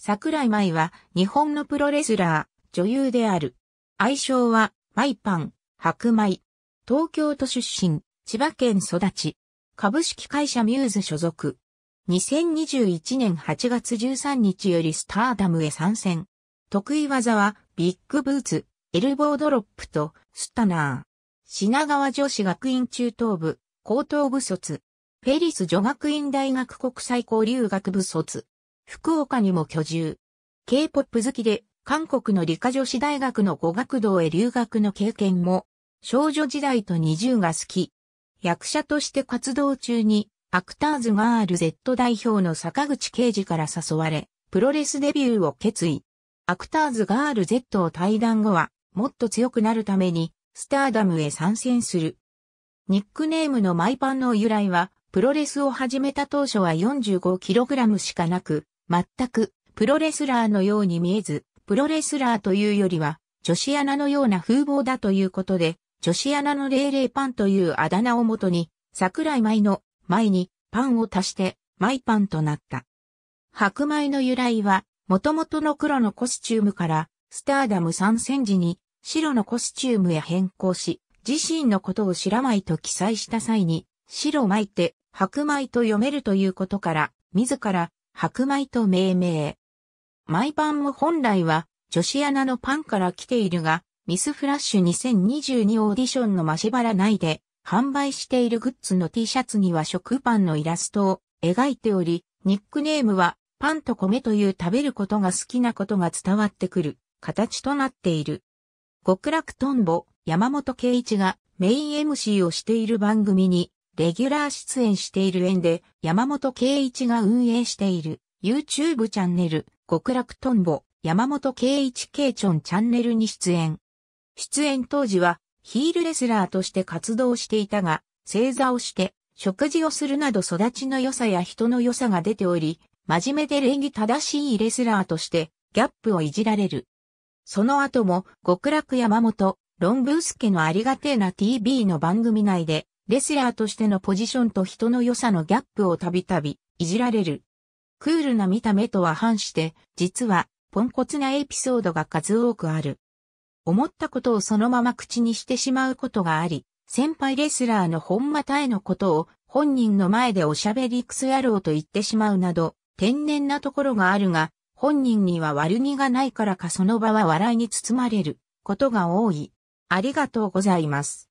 桜井舞は日本のプロレスラー、女優である。愛称は、舞パン、白舞。東京都出身、千葉県育ち。株式会社ミューズ所属。2021年8月13日よりスターダムへ参戦。得意技は、ビッグブーツ、エルボードロップと、スタナー。品川女子学院中等部、高等部卒。フェリス女学院大学国際交流学部卒。福岡にも居住。K-POP 好きで、韓国の理科女子大学の語学堂へ留学の経験も、少女時代と二重が好き。役者として活動中に、アクターズガール Z 代表の坂口啓二から誘われ、プロレスデビューを決意。アクターズガール Z を退団後は、もっと強くなるために、スターダムへ参戦する。ニックネームのマイパンの由来は、プロレスを始めた当初は 45kg しかなく、全くプロレスラーのように見えず、プロレスラーというよりは、女子アナのような風貌だということで、女子アナの霊霊パンというあだ名をもとに、桜井舞の舞にパンを足して、舞パンとなった。白米の由来は、もともとの黒のコスチュームから、スターダム参戦時に、白のコスチュームへ変更し、自身のことを白米と記載した際に、白舞って白米と読めるということから、自ら白米と命名。毎晩も本来は女子アナのパンから来ているが、ミスフラッシュ2022オーディションのマシバラ内で販売しているグッズの T シャツには食パンのイラストを描いており、ニックネームはパンと米という食べることが好きなことが伝わってくる形となっている。極楽とんぼ山本圭一がメイン MC をしている番組にレギュラー出演している縁で、山本圭一が運営している YouTube チャンネル、極楽とんぼ、山本圭一慶チョンチャンネルに出演。出演当時は、ヒールレスラーとして活動していたが、正座をして、食事をするなど育ちの良さや人の良さが出ており、真面目で礼儀正しいレスラーとして、ギャップをいじられる。その後も、極楽山本、ロンブースケのありがてえな TV の番組内で、レスラーとしてのポジションと人の良さのギャップをたびたびいじられる。クールな見た目とは反して、実はポンコツなエピソードが数多くある。思ったことをそのまま口にしてしまうことがあり、先輩レスラーの本またへのことを本人の前でおしゃべりクソ野郎と言ってしまうなど、天然なところがあるが、本人には悪気がないからかその場は笑いに包まれることが多い。ありがとうございます。